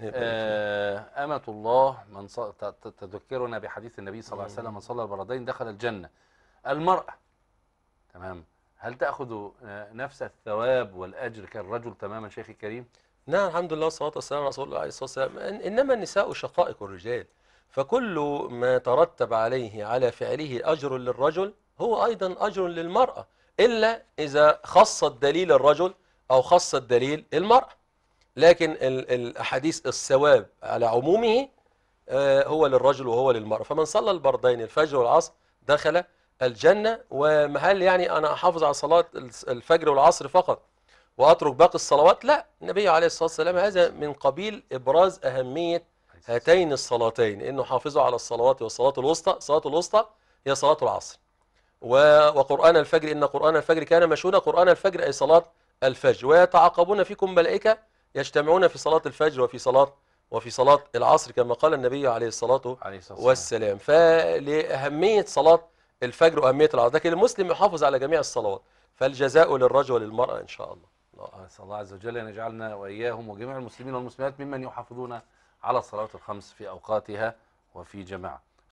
آه، أمة الله من تذكرنا بحديث النبي صلى الله عليه وسلم من صلى البردين دخل الجنة المرأة تمام هل تأخذ آه، نفس الثواب والأجر كالرجل تماما شيخي الكريم نعم الحمد لله والصلاة والسلام على رسول الله عليه الصلاة والسلام إنما النساء شقائق الرجال فكل ما ترتب عليه على فعله أجر للرجل هو أيضا أجر للمرأة إلا إذا خص الدليل الرجل أو خص الدليل المرأة لكن الأحاديث الثواب على عمومه آه، هو للرجل وهو للمرأة فمن صلى البردين الفجر والعصر دخل الجنة وهل يعني أنا أحافظ على صلاة الفجر والعصر فقط وأترك باقي الصلوات لا النبي عليه الصلاة والسلام هذا من قبيل إبراز أهمية هاتين الصلاتين إنه حافظوا على الصلوات والصلاة الوسطى صلاة الوسطى هي صلاة العصر وقرآن الفجر إن قرآن الفجر كان مشهودا قرآن الفجر أي صلاة الفجر ويتعاقبون فيكم ملائكة يجتمعون في صلاة الفجر وفي صلاة وفي صلاة العصر كما قال النبي عليه الصلاة والسلام فلأهمية صلاة الفجر وأهمية العصر لكن المسلم يحافظ على جميع الصلوات فالجزاء للرجل وللمرأة إن شاء الله نسأل الله عز وجل أن يجعلنا وإياهم وجميع المسلمين والمسلمات ممن يحافظون على الصلوات الخمس في أوقاتها وفي جماعة